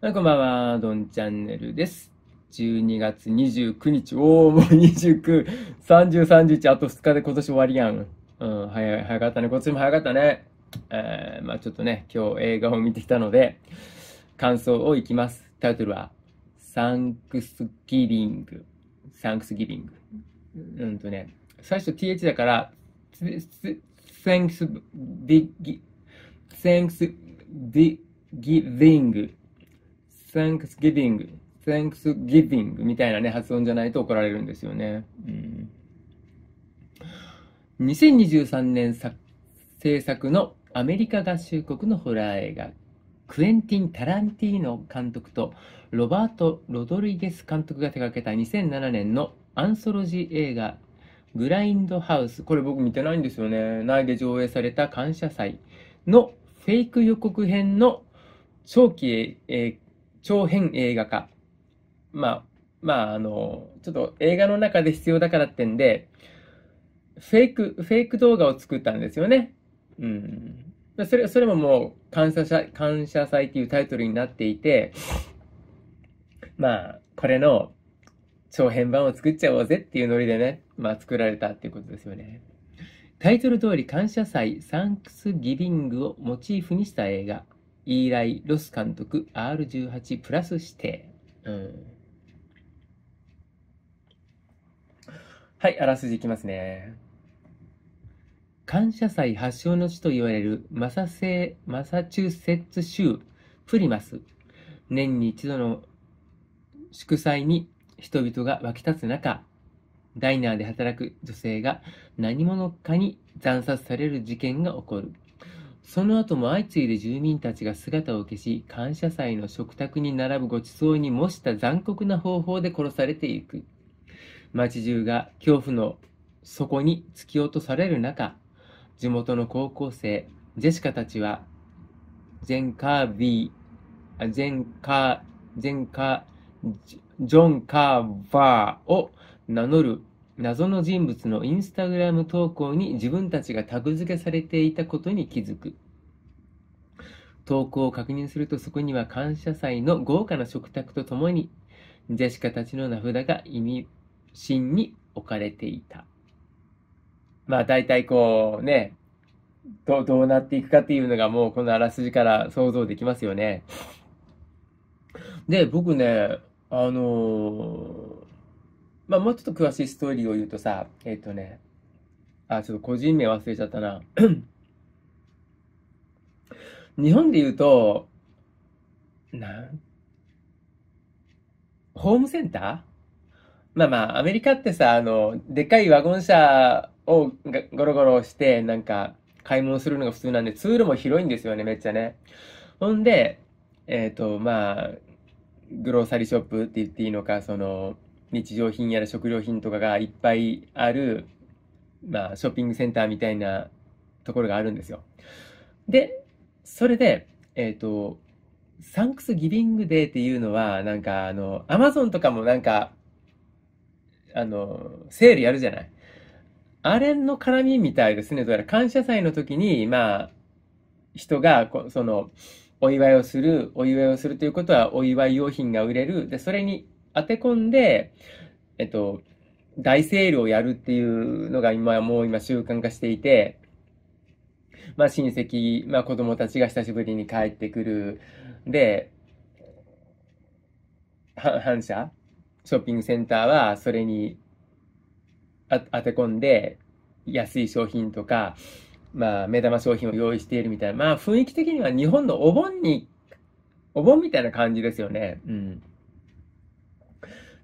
こんばんは、どんチャンネルです。12月29日、おー、もう29、30、31、あと2日で今年終わりやん。うん、早い、早かったね。今年も早かったね。えー、まあちょっとね、今日映画を見てきたので、感想をいきます。タイトルは、サンクスギリング。サンクスギリング。うんとね、最初 TH だから、t ンクスディギ、i ンクスディギリング。Thanksgiving Thanksgiving みたいなね、発音じゃないと怒られるんですよね。うん、2023年作制作のアメリカ合衆国のホラー映画、クエンティン・タランティーノ監督とロバート・ロドリゲス監督が手掛けた2007年のアンソロジー映画、グラインドハウス、これ僕見てないんですよね。内で上映された感謝祭のフェイク予告編の長期、映画長編映画化。まあ、まあ、あの、ちょっと映画の中で必要だからってんで、フェイク、フェイク動画を作ったんですよね。うん。それ、それももう、感謝祭、感謝祭っていうタイトルになっていて、まあ、これの長編版を作っちゃおうぜっていうノリでね、まあ作られたっていうことですよね。タイトル通り感謝祭サンクスギビングをモチーフにした映画。イーライ・ロス監督 R18 プラス指定。うん。はい、あらすじいきますね。感謝祭発祥の地と言われるマサセマサチューセッツ州プリマス。年に一度の祝祭に人々が沸き立つ中、ダイナーで働く女性が何者かに惨殺される事件が起こる。その後も相次いで住民たちが姿を消し、感謝祭の食卓に並ぶご馳走に模した残酷な方法で殺されていく。町中が恐怖の底に突き落とされる中、地元の高校生、ジェシカたちは、ジェン・カービー、ジェン・カー、ジェン・カー、ジョン・カーバーを名乗る謎の人物のインスタグラム投稿に自分たちがタグ付けされていたことに気づく。投稿を確認するとそこには感謝祭の豪華な食卓とともに、ジェシカたちの名札が意味深に置かれていた。まあ大体こうね、どどうなっていくかっていうのがもうこのあらすじから想像できますよね。で、僕ね、あのーまあ、もうちょっと詳しいストーリーを言うとさ、えっ、ー、とね、あ、ちょっと個人名忘れちゃったな。日本で言うと、なん、ホームセンターまあまあ、アメリカってさ、あの、でっかいワゴン車をゴロゴロして、なんか、買い物するのが普通なんで、ツールも広いんですよね、めっちゃね。ほんで、えっ、ー、と、まあ、グローサリーショップって言っていいのか、その、日常品やら食料品とかがいっぱいある、まあ、ショッピングセンターみたいなところがあるんですよ。で、それで、えっ、ー、と、サンクスギビングデーっていうのは、なんかあの、アマゾンとかもなんか、あの、セールやるじゃない。あれの絡みみたいですね。どうやら感謝祭の時に、まあ、人がその、お祝いをする、お祝いをするということは、お祝い用品が売れる。で、それに当て込んで、えっと、大セールをやるっていうのが今、もう今習慣化していて、まあ親戚、まあ子供たちが久しぶりに帰ってくる。で、反射ショッピングセンターはそれに当て込んで、安い商品とか、まあ目玉商品を用意しているみたいな、まあ雰囲気的には日本のお盆に、お盆みたいな感じですよね。うん。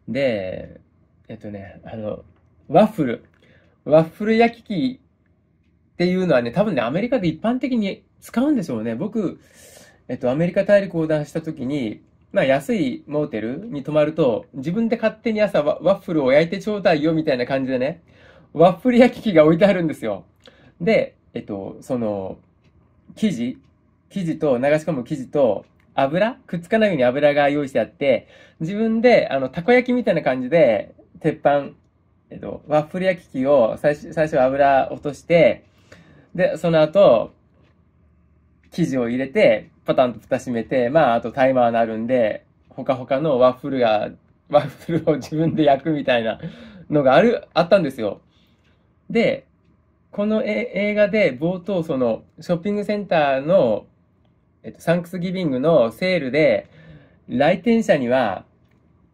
で、えっとね、あの、ワッフル。ワッフル焼き器っていうのはね、多分ね、アメリカで一般的に使うんでしょうね。僕、えっと、アメリカ大陸横断した時に、まあ、安いモーテルに泊まると、自分で勝手に朝ワッフルを焼いてちょうだいよ、みたいな感じでね、ワッフル焼き器が置いてあるんですよ。で、えっと、その、生地、生地と、流し込む生地と、油くっつかないように油が用意してあって、自分で、あの、たこ焼きみたいな感じで、鉄板、えっと、ワッフル焼き器を最初、最初油落として、で、その後、生地を入れて、パタンと蓋閉めて、まあ、あとタイマーなるんで、ほかほかのワッフルが、ワッフルを自分で焼くみたいなのがある、あったんですよ。で、この映画で冒頭、その、ショッピングセンターのえっと、サンクスギビングのセールで、来店者には、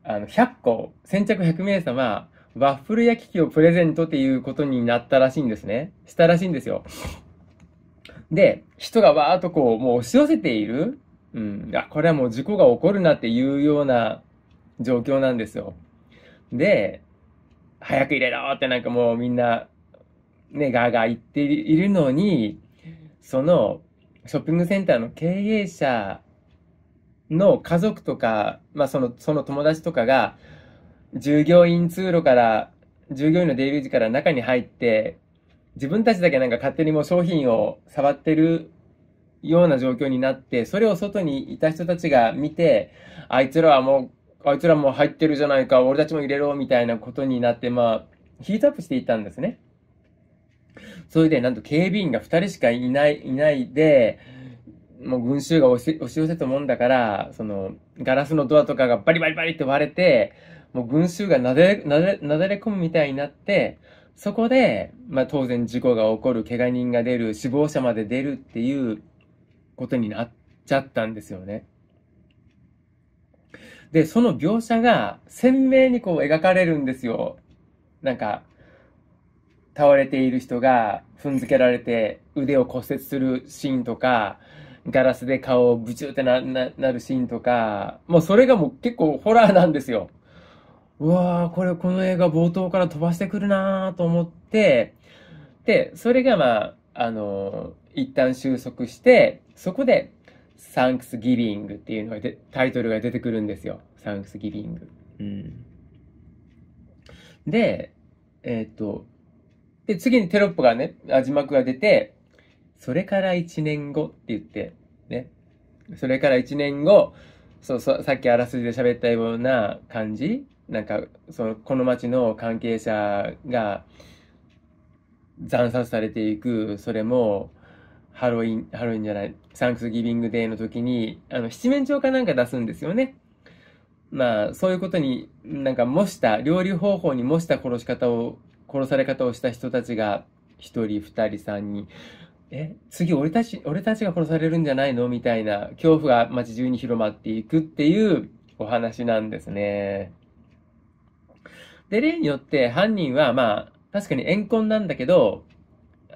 あの、100個、先着100名様、ワッフル焼き器をプレゼントっていうことになったらしいんですね。したらしいんですよ。で、人がわーっとこう、もう押し寄せている。うん。あ、これはもう事故が起こるなっていうような状況なんですよ。で、早く入れろってなんかもうみんな、ね、ガーガー言っているのに、その、ショッピングセンターの経営者の家族とか、まあ、その、その友達とかが、従業員通路から、従業員の出入り口から中に入って、自分たちだけなんか勝手にもう商品を触ってるような状況になって、それを外にいた人たちが見て、あいつらはもう、あいつらも入ってるじゃないか、俺たちも入れろ、みたいなことになって、まあ、ヒートアップしていったんですね。それで、なんと警備員が2人しかいない、いないで、もう群衆が押し寄せたもんだから、その、ガラスのドアとかがバリバリバリって割れて、もう群衆がなで、なで、なだれ込むみたいになって、そこで、まあ当然事故が起こる、怪我人が出る、死亡者まで出るっていうことになっちゃったんですよね。で、その描写が鮮明にこう描かれるんですよ。なんか、倒れている人が踏んづけられて腕を骨折するシーンとか、ガラスで顔をブチューってなるシーンとか、もうそれがもう結構ホラーなんですよ。うわー、これこの映画冒頭から飛ばしてくるなーと思って、で、それがまあ、あのー、一旦収束して、そこで、サンクスギビングっていうのがで、タイトルが出てくるんですよ。サンクスギビング。うん。で、えっ、と、で、次にテロップがね、字幕が出て、それから1年後って言って、ね。それから1年後、そうそう、さっきあらすじで喋ったような感じなんか、その、この町の関係者が、惨殺されていく、それも、ハロウィン、ハロウィンじゃない、サンクスギビングデーの時に、あの、七面鳥かなんか出すんですよね。まあ、そういうことに、なんか模した、料理方法に模した殺し方を殺され方をした人たちが1人、2人、3人、え、次俺たち、俺たちが殺されるんじゃないのみたいな恐怖が街中に広まっていくっていうお話なんですね。で、例によって犯人は、まあ、確かに怨恨なんだけど、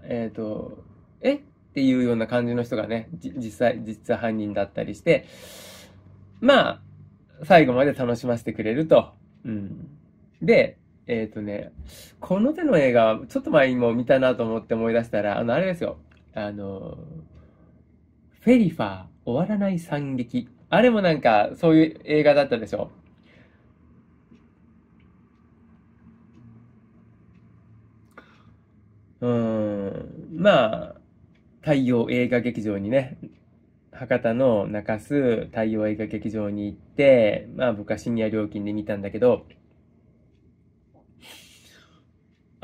えっ、ー、と、えっていうような感じの人がね、実際、実は犯人だったりして、まあ、最後まで楽しませてくれると。うん。で、えっ、ー、とね、この手の映画、ちょっと前にも見たなと思って思い出したら、あの、あれですよ。あの、フェリファー、終わらない惨劇。あれもなんか、そういう映画だったでしょ。うん、まあ、太陽映画劇場にね、博多の中洲太陽映画劇場に行って、まあ僕はシニア料金で見たんだけど、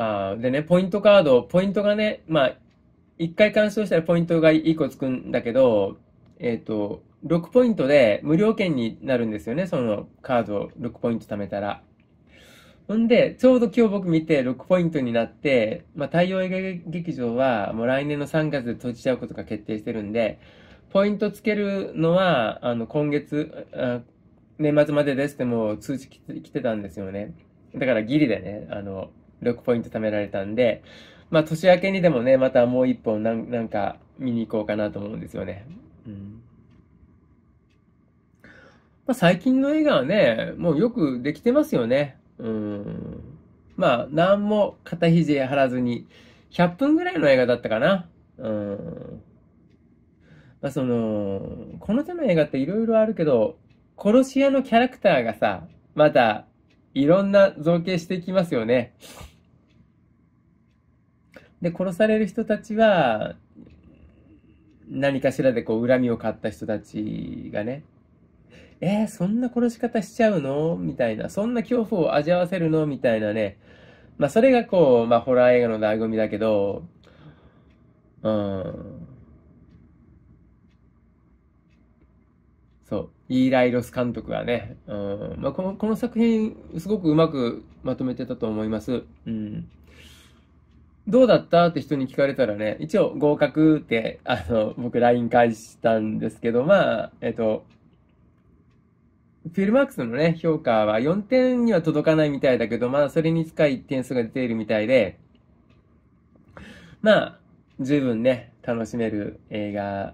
あでね、ポイントカード、ポイントがね、まあ、1回完走したらポイントが1個つくんだけど、えっ、と、6ポイントで無料券になるんですよね、そのカードを6ポイント貯めたら。ほんで、ちょうど今日僕見て6ポイントになって、まあ、太陽映画劇場はもう来年の3月で閉じちゃうことが決定してるんで、ポイントつけるのは、あの、今月、年末までですってもう通知来てたんですよね。だからギリでね、あの、6ポイント貯められたんで、まあ年明けにでもね、またもう一本なんなんか見に行こうかなと思うんですよね。うん。まあ最近の映画はね、もうよくできてますよね。うん。まあ何も肩肘張らずに、100分ぐらいの映画だったかな。うん。まあその、この手の映画っていろいろあるけど、殺し屋のキャラクターがさ、またいろんな造形していきますよね。で、殺される人たちは、何かしらでこう恨みを買った人たちがね、えー、そんな殺し方しちゃうのみたいな、そんな恐怖を味わわせるのみたいなね、まあそれがこう、まあホラー映画の醍醐味だけど、うん。そう、イーライ・ロス監督はね、うんまあ、このこの作品、すごくうまくまとめてたと思います。うんどうだったって人に聞かれたらね、一応合格って、あの、僕 LINE 返したんですけど、まあ、えっと、フィルマークスのね、評価は4点には届かないみたいだけど、まあ、それに近い点数が出ているみたいで、まあ、十分ね、楽しめる映画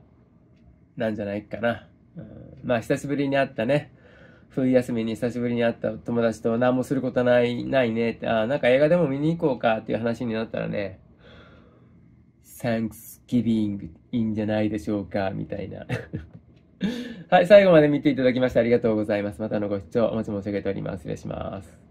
なんじゃないかな。うん、まあ、久しぶりに会ったね、冬休みに久しぶりに会った友達と何もすることないないねって、あなんか映画でも見に行こうかっていう話になったらね、サンクスギビングいいんじゃないでしょうか、みたいな。はい、最後まで見ていただきましてありがとうございます。またのご視聴お待ち申し上げております。失礼します。